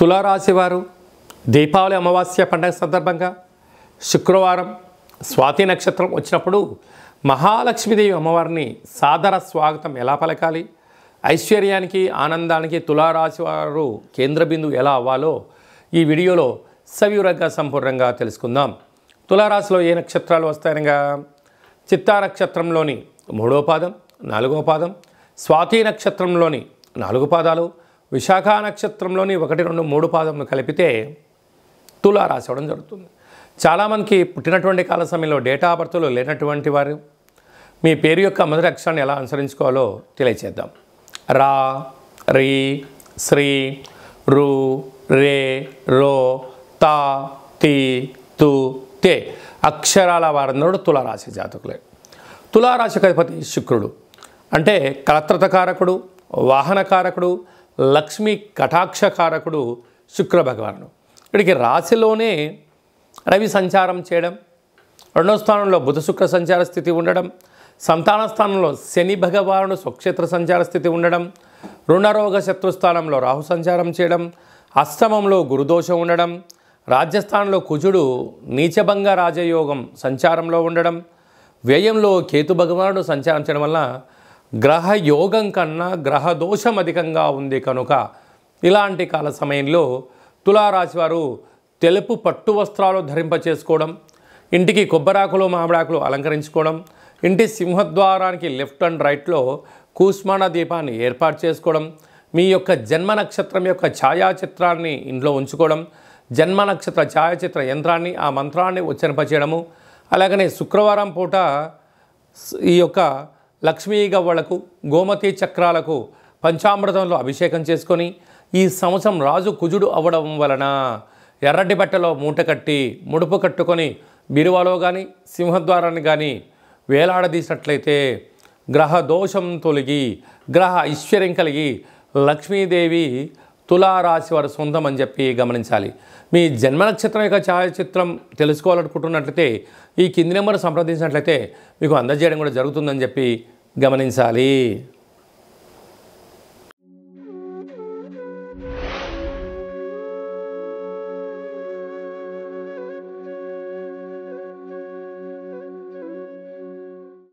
తులారాశివారు దీపావళి అమావాస్య పండగ సందర్భంగా శుక్రవారం స్వాతి నక్షత్రం వచ్చినప్పుడు మహాలక్ష్మీదేవి అమ్మవారిని సాదర స్వాగతం ఎలా పలకాలి ఐశ్వర్యానికి ఆనందానికి తులారాశి వారు కేంద్ర బిందువు ఎలా అవ్వాలో ఈ వీడియోలో సవివరంగా సంపూర్ణంగా తెలుసుకుందాం తులారాశిలో ఏ నక్షత్రాలు వస్తాయనగా చిత్తా నక్షత్రంలోని మూడో పాదం నాలుగో పాదం స్వాతి నక్షత్రంలోని నాలుగు పాదాలు విశాఖ నక్షత్రంలోని ఒకటి రెండు మూడు పాదములు కలిపితే తులారాశి అవడం జరుగుతుంది చాలామందికి పుట్టినటువంటి కాల సమయంలో డేటా బర్త్లు లేనటువంటి వారు మీ పేరు యొక్క మొదటి అక్షరాన్ని ఎలా అనుసరించుకోవాలో తెలియచేద్దాం రా రీ శ్రీ రు రే రో తా తి తు తే అక్షరాల వారందరూ తులారాశి జాతకులే తులారాశి అధిపతి శుక్రుడు అంటే కలత్రతకారకుడు వాహనకారకుడు లక్ష్మి కటాక్షకారకుడు శుక్ర భగవానుడు ఇక్కడికి రాశిలోనే రవి సంచారం చేయడం రెండో స్థానంలో బుధ శుక్ర సంచార స్థితి ఉండడం సంతాన స్థానంలో శని భగవానుడు స్వక్షేత్ర సంచార స్థితి ఉండడం రుణరోగ శత్రుస్థానంలో రాహు సంచారం చేయడం అష్టమంలో గురుదోషం ఉండడం రాజ్యస్థానంలో కుజుడు నీచభంగ రాజయోగం సంచారంలో ఉండడం వ్యయంలో కేతు భగవానుడు సంచారం చేయడం వల్ల గ్రహ యోగం కన్నా గ్రహ దోషం అధికంగా ఉంది కనుక ఇలాంటి కాల సమయంలో తులారాశి వారు తెలుపు పట్టు వస్త్రాలు ధరింపచేసుకోవడం ఇంటికి కొబ్బరాకులు మామిడాకులు అలంకరించుకోవడం ఇంటి సింహద్వారానికి లెఫ్ట్ అండ్ రైట్లో కూస్మాన దీపాన్ని ఏర్పాటు చేసుకోవడం మీ యొక్క జన్మ నక్షత్రం యొక్క ఛాయాచిత్రాన్ని ఇంట్లో ఉంచుకోవడం జన్మ నక్షత్ర ఛాయాచిత్ర యంత్రాన్ని ఆ మంత్రాన్ని ఉచ్చరింపచేయడము అలాగనే శుక్రవారం పూట ఈ యొక్క లక్ష్మీ గవ్వలకు గోమతి చక్రాలకు పంచామృతంలో అభిషేకం చేసుకొని ఈ సంవత్సరం రాజు కుజుడు అవ్వడం వలన ఎర్రటి బట్టలో మూట కట్టి ముడుపు కట్టుకొని బీరువాలో కానీ సింహద్వారాన్ని కానీ వేలాడదీసినట్లయితే గ్రహ దోషం తొలగి గ్రహ ఐశ్వర్యం కలిగి లక్ష్మీదేవి తులారాశి వారి సొంతం అని చెప్పి గమనించాలి మీ జన్మ నక్షత్రం యొక్క ఛాయాచిత్రం తెలుసుకోవాలనుకుంటున్నట్లయితే ఈ కింది నెంబర్ సంప్రదించినట్లయితే మీకు అందజేయడం కూడా జరుగుతుందని చెప్పి గమనించాలి